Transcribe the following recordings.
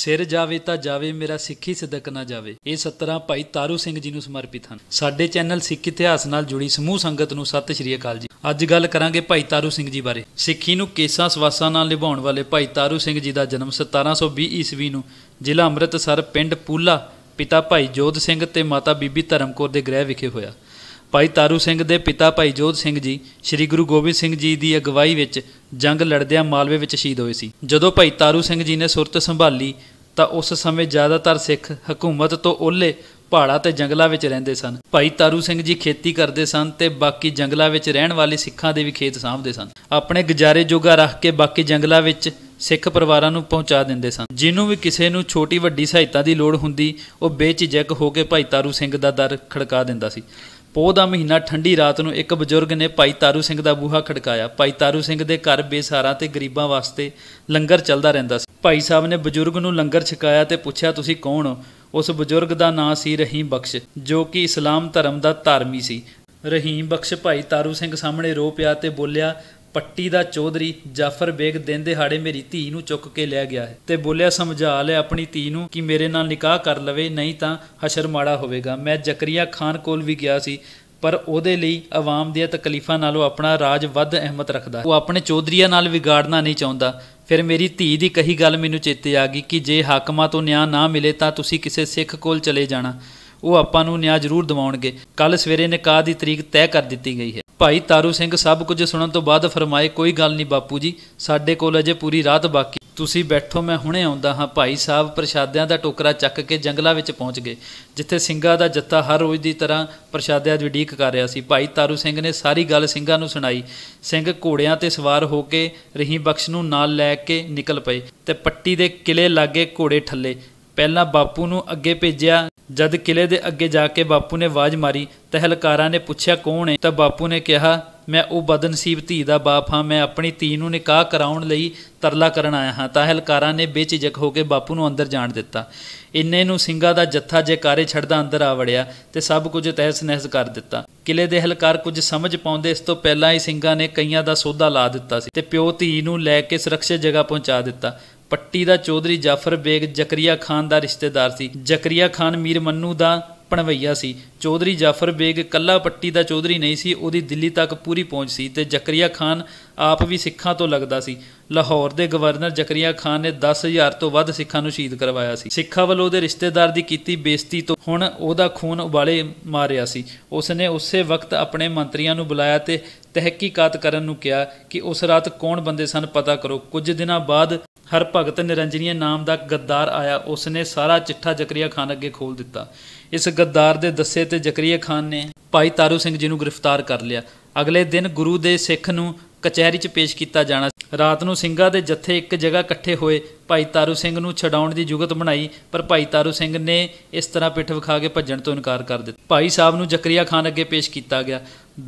ਸਿਰ ਜਾਵੇ ਤਾਂ ਜਾਵੇ ਮੇਰਾ ਸਿੱਖੀ ਸਦਕ ਨਾ ਜਾਵੇ ਇਹ 17 ਭਾਈ ਤਾਰੂ ਸਿੰਘ ਜੀ ਨੂੰ ਸਮਰਪਿਤ ਹਨ ਸਾਡੇ ਚੈਨਲ ਸਿੱਖ ਇਤਿਹਾਸ ਨਾਲ ਜੁੜੀ ਸਮੂਹ ਸੰਗਤ ਨੂੰ ਸਤਿ ਸ਼੍ਰੀ ਅਕਾਲ ਜੀ ਅੱਜ ਗੱਲ ਕਰਾਂਗੇ ਭਾਈ ਤਾਰੂ ਸਿੰਘ ਜੀ ਬਾਰੇ ਸਿੱਖੀ ਨੂੰ ਕੇਸਾਂ ਸਵਾਸਾਂ ਨਾਲ ਨਿਭਾਉਣ ਵਾਲੇ ਭਾਈ ਤਾਰੂ ਸਿੰਘ ਜੀ ਦਾ ਜਨਮ 1720 ਈਸਵੀ ਨੂੰ ਜ਼ਿਲ੍ਹਾ ਅੰਮ੍ਰਿਤਸਰ ਪਿੰਡ ਪੂਲਾ ਪਿਤਾ ਭਾਈ ਜੋਧ ਸਿੰਘ ਤੇ ਮਾਤਾ ਬੀਬੀ ਧਰਮਕੌਰ ਦੇ ਗ੍ਰਹਿ ਵਿਖੇ ਹੋਇਆ ਭਾਈ ਤਾਰੂ ਸਿੰਘ ਦੇ ਪਿਤਾ ਭਾਈ ਜੋਧ ਸਿੰਘ ਜੀ ਸ੍ਰੀ ਗੁਰੂ ਗੋਬਿੰਦ ਸਿੰਘ ਜੀ ਦੀ ਅਗਵਾਈ ਵਿੱਚ ਜੰਗ ਲੜਦਿਆਂ ਮਾਲਵੇ ਵਿੱਚ ਸ਼ਹੀਦ ਹੋਏ ਸੀ ਜਦੋਂ ਭਾਈ ਤਾਰੂ ਸਿੰਘ ਜੀ ਨੇ ਸੁਰਤ ਸੰਭਾਲੀ ਤਾਂ ਉਸ ਸਮੇਂ ਜ਼ਿਆਦਾਤਰ ਸਿੱਖ ਹਕੂਮਤ ਤੋਂ ਓਲੇ ਪਹਾੜਾਂ ਤੇ ਜੰਗਲਾਂ ਵਿੱਚ ਰਹਿੰਦੇ ਸਨ ਭਾਈ ਤਾਰੂ ਸਿੰਘ ਜੀ ਖੇਤੀ ਕਰਦੇ ਸਨ ਤੇ ਬਾਕੀ ਜੰਗਲਾਂ ਵਿੱਚ ਰਹਿਣ ਵਾਲੇ ਸਿੱਖਾਂ ਦੇ ਵੀ ਖੇਤ ਸਾਂਭਦੇ ਸਨ ਆਪਣੇ ਗੁਜ਼ਾਰੇ ਜੋਗਾ ਰੱਖ ਕੇ ਬਾਕੀ ਜੰਗਲਾਂ ਵਿੱਚ ਸਿੱਖ ਪਰਿਵਾਰਾਂ ਨੂੰ ਪਹੁੰਚਾ ਦਿੰਦੇ ਸਨ ਜਿਹਨੂੰ ਵੀ ਕਿਸੇ ਨੂੰ ਛੋਟੀ ਵੱਡੀ ਸਹਾਇਤਾ ਦੀ ਲੋੜ ਹੁੰਦੀ ਉਹ ਬੇਚਿਜਕ ਹੋ ਕੇ ਭਾਈ ਤਾਰੂ ਸਿੰਘ ਦਾ ਦਰ ਖੜਕਾ ਦਿੰਦਾ ਸੀ ਪੋਹ ਦਾ ਮਹੀਨਾ ਠੰਡੀ ਰਾਤ ਨੂੰ ਇੱਕ ਬਜ਼ੁਰਗ ਨੇ ਭਾਈ ਤਾਰੂ ਸਿੰਘ ਦਾ ਬੂਹਾ ਖੜਕਾਇਆ ਭਾਈ ਤਾਰੂ ਸਿੰਘ ਦੇ ਘਰ ਬੇਸਹਾਰਾ ਤੇ ਗਰੀਬਾਂ ਵਾਸਤੇ ਲੰਗਰ ਚੱਲਦਾ ਰਹਿੰਦਾ ਸੀ ਭਾਈ ਸਾਹਿਬ ਨੇ ਬਜ਼ੁਰਗ ਨੂੰ ਲੰਗਰ ਛਕਾਇਆ ਤੇ ਪੁੱਛਿਆ ਤੁਸੀਂ ਕੌਣ ਹੋ ਉਸ ਬਜ਼ੁਰਗ ਦਾ ਨਾਂ ਸੀ ਰਹੀਮ ਬਖਸ਼ ਜੋ ਕਿ ਇਸਲਾਮ ਧਰਮ ਦਾ ਧਾਰਮੀ ਸੀ ਰਹੀਮ ਬਖਸ਼ ਭਾਈ ਤਾਰੂ ਸਿੰਘ ਸਾਹਮਣੇ ਰੋ ਪਿਆ ਤੇ ਬੋਲਿਆ ਪੱਟੀ ਦਾ ਚੌਧਰੀ ਜਾਫਰ ਬੇਗ ਦਿਨ ਦਿਹਾੜੇ ਮੇਰੀ ਧੀ ਨੂੰ ਚੁੱਕ ਕੇ ਲੈ ਗਿਆ ਹੈ ਤੇ ਬੋਲਿਆ ਸਮਝਾ ਲੈ ਆਪਣੀ ਧੀ ਨੂੰ ਕਿ ਮੇਰੇ ਨਾਲ ਨਿਕਾਹ ਕਰ ਲਵੇ ਨਹੀਂ ਤਾਂ ਹਸ਼ਰ ਮਾੜਾ ਹੋਵੇਗਾ ਮੈਂ ਜ਼ਕਰੀਆ ਖਾਨ ਕੋਲ ਵੀ ਗਿਆ ਸੀ ਪਰ ਉਹਦੇ ਲਈ ਆਵਾਮ ਦੀਆਂ ਤਕਲੀਫਾਂ ਨਾਲੋਂ ਆਪਣਾ ਰਾਜ ਵੱਧ ਅਹਿਮਤ ਰੱਖਦਾ ਉਹ ਆਪਣੇ ਚੌਧਰੀਆਂ ਨਾਲ ਵਿਗਾੜਨਾ ਨਹੀਂ ਚਾਹੁੰਦਾ ਫਿਰ ਮੇਰੀ ਧੀ ਦੀ ਕਹੀ ਗੱਲ ਮੈਨੂੰ ਚੇਤੇ ਆ ਗਈ ਕਿ ਜੇ ਹਾਕਮਾਂ ਤੋਂ ਨਿਆਂ ਨਾ ਮਿਲੇ ਤਾਂ ਤੁਸੀਂ ਕਿਸੇ ਸਿੱਖ ਕੋਲ ਚਲੇ ਜਾਣਾ ਉਹ ਆਪਾਂ ਨੂੰ ਨਿਆਂ ਜ਼ਰੂਰ ਦਿਵਾਉਣਗੇ ਕੱਲ ਸਵੇਰੇ ਨਿਕਾਹ ਦੀ ਤਰੀਕ ਤੈਅ ਕਰ ਦਿੱਤੀ ਗਈ ਹੈ ਭਾਈ ਤਾਰੂ ਸਿੰਘ ਸਭ ਕੁਝ ਸੁਣਨ ਤੋਂ ਬਾਅਦ ਫਰਮਾਏ ਕੋਈ ਗੱਲ ਨਹੀਂ ਬਾਪੂ ਜੀ ਸਾਡੇ ਕੋਲ ਅਜੇ ਪੂਰੀ ਰਾਤ ਬਾਕੀ ਤੁਸੀਂ ਬੈਠੋ ਮੈਂ ਹੁਣੇ ਆਉਂਦਾ ਹਾਂ ਭਾਈ ਸਾਹਿਬ ਪ੍ਰਸ਼ਾਦਿਆਂ ਦਾ ਟੋਕਰਾ ਚੱਕ ਕੇ ਜੰਗਲਾਂ ਵਿੱਚ ਪਹੁੰਚ ਗਏ ਜਿੱਥੇ ਸਿੰਘਾਂ ਦਾ ਜੱਥਾ ਹਰ ਰੋਜ਼ ਦੀ ਤਰ੍ਹਾਂ ਪ੍ਰਸ਼ਾਦਿਆਂ ਦੀ ਡੀਕ ਕਰ ਰਿਹਾ ਸੀ ਭਾਈ ਤਾਰੂ ਸਿੰਘ ਨੇ ਸਾਰੀ ਗੱਲ ਸਿੰਘਾਂ ਨੂੰ ਸੁਣਾਈ ਸਿੰਘ ਘੋੜਿਆਂ ਤੇ ਸਵਾਰ ਹੋ ਕੇ ਰਹੀ ਬਖਸ਼ ਨੂੰ ਨਾਲ ਲੈ ਕੇ ਨਿਕਲ ਪਏ ਤੇ ਪੱਟੀ ਦੇ ਕਿਲੇ ਲਾਗੇ ਘੋੜੇ ਠੱਲੇ ਪਹਿਲਾਂ ਬਾਪੂ ਨੂੰ ਅੱਗੇ ਭੇਜਿਆ ਜਦ ਕਿਲੇ ਦੇ ਅੱਗੇ ਜਾ ਕੇ ਬਾਪੂ ਨੇ ਆਵਾਜ਼ ਮਾਰੀ ਤਹਿਲਕਾਰਾਂ ਨੇ ਪੁੱਛਿਆ ਕੌਣ ਹੈ ਤਾਂ ਬਾਪੂ ਨੇ ਕਿਹਾ ਮੈਂ ਉਹ ਬਦਨਸੀਬ ਧੀ ਦਾ ਬਾਪ ਹਾਂ ਮੈਂ ਆਪਣੀ ਧੀ ਨੂੰ ਨਿਕਾਹ ਕਰਾਉਣ ਲਈ ਤਰਲਾ ਕਰਨ ਆਇਆ ਹਾਂ ਤਹਿਲਕਾਰਾਂ ਨੇ ਬੇਝਿਜਕ ਹੋ ਕੇ ਬਾਪੂ ਨੂੰ ਅੰਦਰ ਜਾਣ ਦਿੱਤਾ ਇੰਨੇ ਨੂੰ ਸਿੰਘਾਂ ਦਾ ਜੱਥਾ ਜੈਕਾਰੇ ਛੱਡਦਾ ਅੰਦਰ ਆ ਵੜਿਆ ਤੇ ਸਭ ਕੁਝ ਤਹਿਸ ਨਹਿਸ ਕਰ ਦਿੱਤਾ ਕਿਲੇ ਦੇ ਹਲਕਾਰ ਕੁਝ ਸਮਝ ਪਾਉਂਦੇ ਇਸ ਤੋਂ ਪਹਿਲਾਂ ਹੀ ਸਿੰਘਾਂ ਨੇ ਕਈਆਂ ਦਾ ਸੋਧਾ ਲਾ ਦਿੱਤਾ ਸੀ ਤੇ ਪਿਓ ਧੀ ਨੂੰ ਲੈ ਕੇ ਸੁਰੱਖਿਅਤ ਜਗ੍ਹਾ ਪਹੁੰਚਾ ਦਿੱਤਾ ਪੱਟੀ ਦਾ ਚੌਧਰੀ ਜਾਫਰ ਬੇਗ ਜ਼ਕਰੀਆ ਖਾਨ ਦਾ ਰਿਸ਼ਤੇਦਾਰ ਸੀ ਜ਼ਕਰੀਆ ਖਾਨ ਮੀਰ ਮੰਨੂ ਦਾ ਪਣਵਈਆ ਸੀ ਚੌਧਰੀ ਜਾਫਰ ਬੇਗ ਕੱਲਾ ਪੱਟੀ ਦਾ ਚੌਧਰੀ ਨਹੀਂ ਸੀ ਉਹਦੀ ਦਿੱਲੀ ਤੱਕ ਪੂਰੀ ਪਹੁੰਚ ਸੀ ਤੇ ਜ਼ਕਰੀਆ ਖਾਨ ਆਪ ਵੀ ਸਿੱਖਾਂ ਤੋਂ ਲੱਗਦਾ ਸੀ ਲਾਹੌਰ ਦੇ ਗਵਰਨਰ ਜ਼ਕਰੀਆ ਖਾਨ ਨੇ 10000 ਤੋਂ ਵੱਧ ਸਿੱਖਾਂ ਨੂੰ ਸ਼ਹੀਦ ਕਰਵਾਇਆ ਸੀ ਸਿੱਖਾਂ ਵੱਲੋਂ ਉਹਦੇ ਰਿਸ਼ਤੇਦਾਰ ਦੀ ਕੀਤੀ ਬੇਇੱਜ਼ਤੀ ਤੋਂ ਹੁਣ ਉਹਦਾ ਖੂਨ ਉਬਾਲੇ ਮਾਰਿਆ ਸੀ ਉਸ ਨੇ ਉਸੇ ਵਕਤ ਆਪਣੇ ਮੰਤਰੀਆਂ ਨੂੰ ਬੁਲਾਇਆ ਤੇ ਤਹਿਕੀਕਾਤ ਕਰਨ ਨੂੰ ਕਿਹਾ ਕਿ ਉਸ ਰਾਤ ਕੌਣ ਬੰਦੇ ਸਨ ਪਤਾ ਕਰੋ ਕੁਝ ਦਿਨਾਂ ਬਾਅਦ ਹਰ ਭਗਤ ਨਿਰੰਜਨੀਏ ਨਾਮ ਦਾ ਗੱਦਾਰ ਆਇਆ ਉਸਨੇ ਸਾਰਾ ਚਿੱਠਾ ਜ਼ਕਰੀਆ ਖਾਨ ਅੱਗੇ ਖੋਲ ਦਿੱਤਾ ਇਸ ਗੱਦਾਰ ਦੇ ਦੱਸੇ ਤੇ ਜ਼ਕਰੀਆ ਖਾਨ ਨੇ ਭਾਈ ਤਾਰੂ ਸਿੰਘ ਜੀ ਨੂੰ ਗ੍ਰਿਫਤਾਰ ਕਰ ਲਿਆ ਅਗਲੇ ਦਿਨ ਗੁਰੂ ਦੇ ਸਿੱਖ ਨੂੰ ਕਚਹਿਰੀ 'ਚ ਪੇਸ਼ ਕੀਤਾ ਜਾਣਾ ਰਾਤ ਨੂੰ ਸਿੰਘਾਂ ਦੇ ਜੱਥੇ ਇੱਕ ਜਗ੍ਹਾ ਇਕੱਠੇ ਹੋਏ ਭਾਈ ਤਾਰੂ ਸਿੰਘ ਨੂੰ ਛਡਾਉਣ ਦੀ ਜੁਗਤ ਬਣਾਈ ਪਰ ਭਾਈ ਤਾਰੂ ਸਿੰਘ ਨੇ ਇਸ ਤਰ੍ਹਾਂ ਪਿੱਠ ਵਿਖਾ ਕੇ ਭੱਜਣ ਤੋਂ ਇਨਕਾਰ ਕਰ ਦਿੱਤਾ ਭਾਈ ਸਾਹਿਬ ਨੂੰ ਜ਼ਕਰੀਆ ਖਾਨ ਅੱਗੇ ਪੇਸ਼ ਕੀਤਾ ਗਿਆ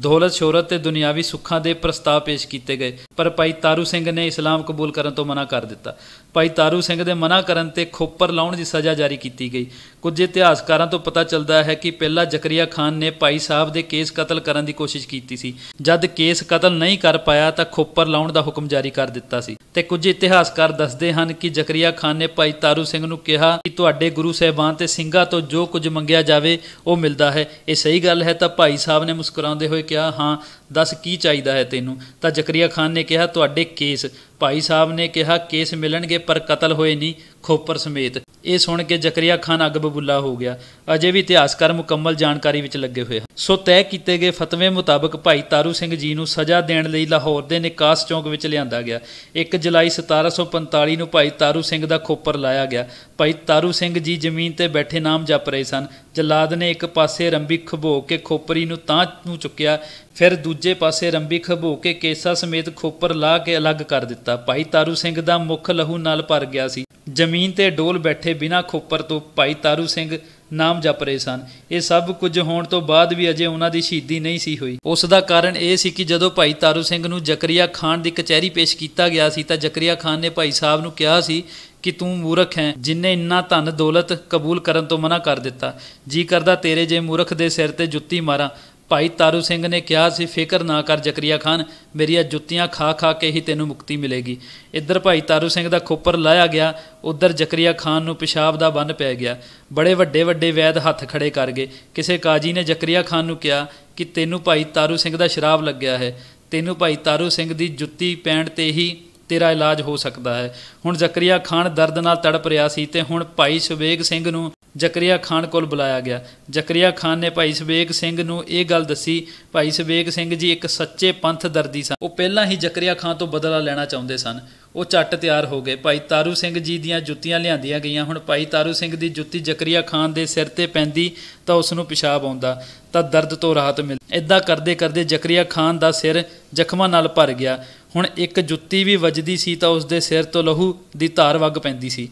ਦੌਲਤ ਸ਼ੋਹਰਤ ਤੇ ਦੁਨਿਆਵੀ ਸੁੱਖਾਂ ਦੇ ਪ੍ਰਸਤਾਵ ਪੇਸ਼ ਕੀਤੇ ਗਏ ਪਰ ਭਾਈ ਤਾਰੂ ਸਿੰਘ ਨੇ ਇਸਲਾਮ ਕਬੂਲ ਕਰਨ ਤੋਂ ਮਨਾ ਕਰ ਦਿੱਤਾ ਭਾਈ ਤਾਰੂ ਸਿੰਘ ਦੇ ਮਨਾ ਕਰਨ ਤੇ ਖੋਪਰ ਲਾਉਣ ਦੀ ਸਜ਼ਾ ਜਾਰੀ ਕੀਤੀ ਗਈ ਕੁਝ ਇਤਿਹਾਸਕਾਰਾਂ ਤੋਂ ਪਤਾ ਚੱਲਦਾ ਹੈ ਕਿ ਪਹਿਲਾਂ ਜ਼ਕਰੀਆ ਖਾਨ ਨੇ ਭਾਈ ਸਾਹਿਬ ਦੇ ਕੇਸ ਕਤਲ ਕਰਨ ਦੀ ਕੋਸ਼ਿਸ਼ ਕੀਤੀ ਸੀ ਜਦ ਕੇਸ ਕਤਲ ਨਹੀਂ ਕਰ ਪਾਇਆ ਤਾਂ ਖੋਪਰ ਲਾਉਣ ਦਾ ਹੁਕਮ ਜਾਰੀ ਕਰ ਦਿੱਤਾ ਸੀ ਤੇ ਕੁਝ ਇਤਿਹਾਸਕਾਰ ਦੱਸਦੇ ਹਨ ਕਿ ਜ਼ਕਰੀਆ ਖਾਨ ਨੇ ਭਾਈ ਤਾਰੂ ਸਿੰਘ ਨੂੰ ਕਿਹਾ ਕਿ ਤੁਹਾਡੇ ਗੁਰੂ ਸਹਿਬਾਨ ਤੇ ਸਿੰਘਾਂ ਤੋਂ ਜੋ ਕੁਝ ਮੰਗਿਆ ਜਾਵੇ ਉਹ ਮਿਲਦਾ ਹੈ ਇਹ ਸਹੀ ਗੱਲ ਹੈ ਤਾਂ ਭਾਈ ਸਾਹਿਬ ਨੇ ਮੁਸਕਰਾਉਂਦੇ ਹੋਏ ਕਿਹਾ ਹਾਂ ਦੱਸ ਕੀ ਚਾਹੀਦਾ ਹੈ ਤੈਨੂੰ ਤਾਂ ਜ਼ਕਰੀਆ ਖਾਨ ਨੇ ਕਿਹਾ ਤੁਹਾਡੇ ਕੇਸ ਭਾਈ ਸਾਹਿਬ ਨੇ ਕਿਹਾ ਕੇਸ ਮਿਲਣਗੇ ਪਰ ਕਤਲ ਹੋਏ ਨਹੀਂ ਖੋਪਰ ਸਮੇਤ ਇਹ ਸੁਣ ਕੇ ਜ਼ਕਰੀਆ ਖਾਨ ਅੱਗ ਬਬੂਲਾ ਹੋ ਗਿਆ ਅਜੇ ਵੀ ਇਤਿਹਾਸਕਾਰ ਮੁਕੰਮਲ ਜਾਣਕਾਰੀ ਵਿੱਚ ਲੱਗੇ ਹੋਏ ਹਨ ਸੋ ਤੈਅ ਕੀਤੇ ਗਏ ਫਤਵੇ ਮੁਤਾਬਕ ਭਾਈ ਤਾਰੂ ਸਿੰਘ ਜੀ ਨੂੰ ਸਜ਼ਾ ਦੇਣ ਲਈ ਲਾਹੌਰ ਦੇ ਨਿਕਾਸ ਚੌਂਕ ਵਿੱਚ ਲਿਆਂਦਾ ਗਿਆ 1 ਜੁਲਾਈ 1745 ਨੂੰ ਭਾਈ ਤਾਰੂ ਸਿੰਘ ਦਾ ਖੋਪਰ ਲਾਇਆ ਗਿਆ ਭਾਈ ਤਾਰੂ ਸਿੰਘ ਜੀ ਜ਼ਮੀਨ ਤੇ ਬੈਠੇ ਨਾਮ ਜਪ ਰਹੇ ਸਨ ਜਲਾਦ ਨੇ ਇੱਕ ਪਾਸੇ ਰੰਬੀ ਖਬੋ ਕੇ ਖੋਪਰੀ ਨੂੰ ਤਾਂ ਨੂੰ ਚੁੱਕਿਆ ਫਿਰ ਦੂਜੇ ਪਾਸੇ ਰੰਬੀ ਖਬੋ ਕੇ ਕੇਸਾ ਸਮੇਤ ਖੋਪਰ ਲਾ ਕੇ ਅਲੱਗ ਕਰ ਦਿੱਤਾ ਭਾਈ ਤਾਰੂ ਸਿੰਘ ਦਾ ਮੁੱਖ ਲਹੂ ਨਾਲ ਭਰ ਗਿਆ ਸੀ ਜ਼ਮੀਨ ਤੇ ਡੋਲ ਬੈਠੇ ਬਿਨਾ ਖੋਪਰ ਤੋਂ ਭਾਈ ਤਾਰੂ ਸਿੰਘ ਨਾਮ ਜਪ ਰਹੇ ਸਨ ਇਹ ਸਭ ਕੁਝ ਹੋਣ ਤੋਂ ਬਾਅਦ ਵੀ ਅਜੇ ਉਹਨਾਂ ਦੀ ਸ਼ਹੀਦੀ ਨਹੀਂ ਸੀ ਹੋਈ ਉਸ ਦਾ ਕਾਰਨ ਇਹ ਸੀ ਕਿ ਜਦੋਂ ਭਾਈ ਤਾਰੂ ਸਿੰਘ ਨੂੰ ਜ਼ਕਰੀਆ ਖਾਨ ਦੀ ਕਚਹਿਰੀ ਪੇਸ਼ ਕੀਤਾ ਗਿਆ ਸੀ ਤਾਂ ਜ਼ਕਰੀਆ ਖਾਨ ਨੇ ਭਾਈ ਸਾਹਿਬ ਨੂੰ ਕਿਹਾ ਸੀ ਕਿ ਤੂੰ ਮੂਰਖ ਹੈ ਜਿੰਨੇ ਇੰਨਾ ਧਨ ਦੌਲਤ ਕਬੂਲ ਕਰਨ ਤੋਂ ਮਨਾ ਕਰ ਦਿੱਤਾ ਜੀ ਕਰਦਾ ਤੇਰੇ ਜੇ ਮੂਰਖ ਦੇ ਸਿਰ ਤੇ ਜੁੱਤੀ ਮਾਰਾਂ ਭਾਈ ਤਾਰੂ ਸਿੰਘ ਨੇ ਕਿਹਾ ਸੀ ਫਿਕਰ ਨਾ ਕਰ ਜ਼ਕਰੀਆ ਖਾਨ ਮੇਰੀਆਂ ਜੁੱਤੀਆਂ ਖਾ ਖਾ ਕੇ ਹੀ ਤੈਨੂੰ ਮੁਕਤੀ ਮਿਲੇਗੀ ਇੱਧਰ ਭਾਈ ਤਾਰੂ ਸਿੰਘ ਦਾ ਖੋਪਰ ਲਾਇਆ ਗਿਆ ਉੱਧਰ ਜ਼ਕਰੀਆ ਖਾਨ ਨੂੰ ਪਿਸ਼ਾਬ ਦਾ ਬੰਨ ਪੈ ਗਿਆ ਬੜੇ ਵੱਡੇ ਵੱਡੇ ਵੈਦ ਹੱਥ ਖੜੇ ਕਰ ਗਏ ਕਿਸੇ ਕਾਜੀ ਨੇ ਜ਼ਕਰੀਆ ਖਾਨ ਨੂੰ ਕਿਹਾ ਕਿ ਤੈਨੂੰ ਭਾਈ ਤਾਰੂ ਸਿੰਘ ਦਾ ਸ਼ਰਾਬ ਲੱਗਿਆ ਹੈ ਤੈਨੂੰ ਭਾਈ ਤਾਰੂ ਸਿੰਘ ਦੀ ਜੁੱਤੀ ਪੈਣ ਤੇ ਹੀ ਤੇਰਾ ਇਲਾਜ ਹੋ ਸਕਦਾ ਹੈ ਹੁਣ ਜ਼ਕਰੀਆ ਖਾਨ ਦਰਦ ਨਾਲ ਤੜਪ ਰਿਹਾ ਸੀ ਤੇ ਹੁਣ ਭਾਈ ਸੁਵੇਗ ਸਿੰਘ ਨੂੰ ਜ਼ਕਰੀਆ ਖਾਨ ਕੋਲ ਬੁਲਾਇਆ ਗਿਆ ਜ਼ਕਰੀਆ ਖਾਨ ਨੇ ਭਾਈ ਸੁਵੇਗ ਸਿੰਘ ਨੂੰ ਇਹ ਗੱਲ ਦੱਸੀ ਭਾਈ ਸੁਵੇਗ ਸਿੰਘ ਜੀ ਇੱਕ ਸੱਚੇ ਪੰਥ ਦਰਦੀ ਸਨ ਉਹ ਪਹਿਲਾਂ ਹੀ ਜ਼ਕਰੀਆ ਖਾਨ ਤੋਂ ਬਦਲਾ ਲੈਣਾ ਚਾਹੁੰਦੇ ਸਨ ਉਹ ਝੱਟ ਤਿਆਰ ਹੋ ਗਏ ਭਾਈ ਤਾਰੂ ਸਿੰਘ ਜੀ ਦੀਆਂ ਜੁੱਤੀਆਂ ਲਿਆਂਦੀਆਂ ਗਈਆਂ ਹੁਣ ਭਾਈ ਤਾਰੂ ਸਿੰਘ ਦੀ ਜੁੱਤੀ ਜ਼ਕਰੀਆ ਖਾਨ ਦੇ ਸਿਰ ਤੇ ਪੈਂਦੀ ਤਾਂ ਉਸ ਨੂੰ ਪਿਸ਼ਾਬ ਆਉਂਦਾ ਤਾਂ ਦਰਦ ਤੋਂ ਰਾਹਤ ਮਿਲ ਇਦਾਂ ਕਰਦੇ ਕਰਦੇ ਜ਼ਕਰੀਆ ਖਾਨ ਦਾ ਸਿਰ ਜ਼ਖਮਾਂ ਨਾਲ ਭਰ ਗਿਆ ਹੁਣ ਇੱਕ ਜੁੱਤੀ ਵੀ ਵੱਜਦੀ ਸੀ ਤਾਂ ਉਸ ਦੇ ਸਿਰ ਤੋਂ ਲਹੂ ਦੀ ਧਾਰ ਵਗ ਪੈਂਦੀ ਸੀ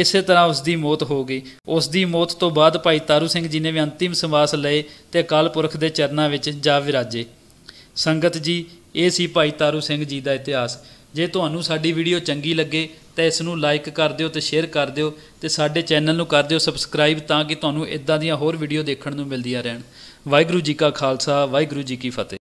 ਇਸੇ ਤਰ੍ਹਾਂ ਉਸ ਦੀ ਮੌਤ ਹੋ ਗਈ ਉਸ ਦੀ ਮੌਤ ਤੋਂ ਬਾਅਦ ਭਾਈ ਤਾਰੂ ਸਿੰਘ ਜੀ ਨੇ ਵੀ ਅੰਤਿਮ ਸਮਾਸ ਲਏ ਤੇ ਅਕਾਲ ਪੁਰਖ ਦੇ ਚਰਨਾਂ ਵਿੱਚ ਜਾ ਵਿਰਾਜੇ ਸੰਗਤ ਜੀ ਇਹ ਸੀ ਭਾਈ ਤਾਰੂ ਸਿੰਘ ਜੀ ਦਾ ਇਤਿਹਾਸ ਜੇ ਤੁਹਾਨੂੰ ਸਾਡੀ ਵੀਡੀਓ ਚੰਗੀ ਲੱਗੇ ਤਾਂ ਇਸ ਨੂੰ ਲਾਈਕ ਕਰ ਦਿਓ ਤੇ ਸ਼ੇਅਰ ਕਰ ਦਿਓ ਤੇ ਸਾਡੇ ਚੈਨਲ ਨੂੰ ਕਰ ਦਿਓ ਸਬਸਕ੍ਰਾਈਬ ਤਾਂ ਕਿ ਤੁਹਾਨੂੰ ਇਦਾਂ ਦੀਆਂ ਹੋਰ ਵੀਡੀਓ ਦੇਖਣ ਨੂੰ ਮਿਲਦੀਆਂ ਰਹਿਣ ਵਾਹਿਗੁਰੂ ਜੀ ਕਾ ਖਾਲਸਾ ਵਾਹਿਗੁਰੂ ਜੀ ਕੀ ਫਤਿਹ